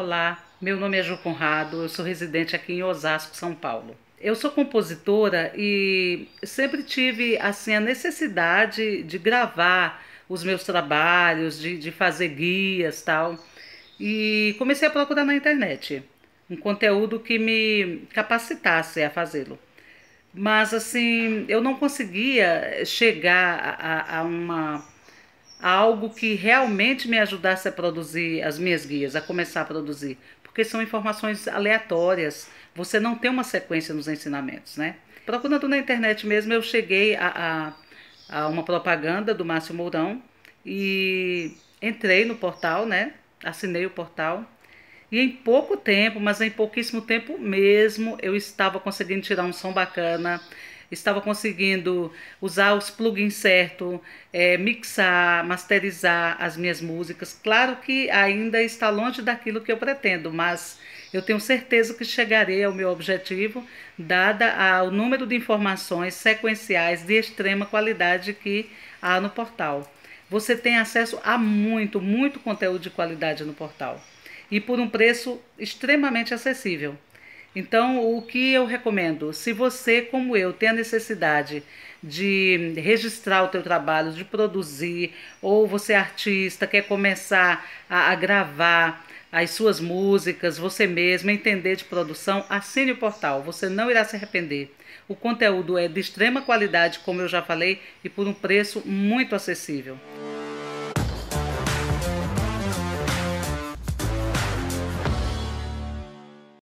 Olá, meu nome é Ju Conrado, eu sou residente aqui em Osasco, São Paulo. Eu sou compositora e sempre tive assim a necessidade de gravar os meus trabalhos, de, de fazer guias tal. E comecei a procurar na internet um conteúdo que me capacitasse a fazê-lo. Mas assim, eu não conseguia chegar a, a uma algo que realmente me ajudasse a produzir as minhas guias, a começar a produzir, porque são informações aleatórias, você não tem uma sequência nos ensinamentos, né? Procurando na internet mesmo, eu cheguei a, a, a uma propaganda do Márcio Mourão e entrei no portal, né? Assinei o portal e em pouco tempo, mas em pouquíssimo tempo mesmo, eu estava conseguindo tirar um som bacana, estava conseguindo usar os plugins certo, é, mixar, masterizar as minhas músicas. Claro que ainda está longe daquilo que eu pretendo, mas eu tenho certeza que chegarei ao meu objetivo, dada o número de informações sequenciais de extrema qualidade que há no portal. Você tem acesso a muito, muito conteúdo de qualidade no portal e por um preço extremamente acessível. Então, o que eu recomendo? Se você, como eu, tem a necessidade de registrar o teu trabalho, de produzir, ou você é artista, quer começar a, a gravar, as suas músicas, você mesmo, entender de produção, assine o portal, você não irá se arrepender. O conteúdo é de extrema qualidade, como eu já falei, e por um preço muito acessível.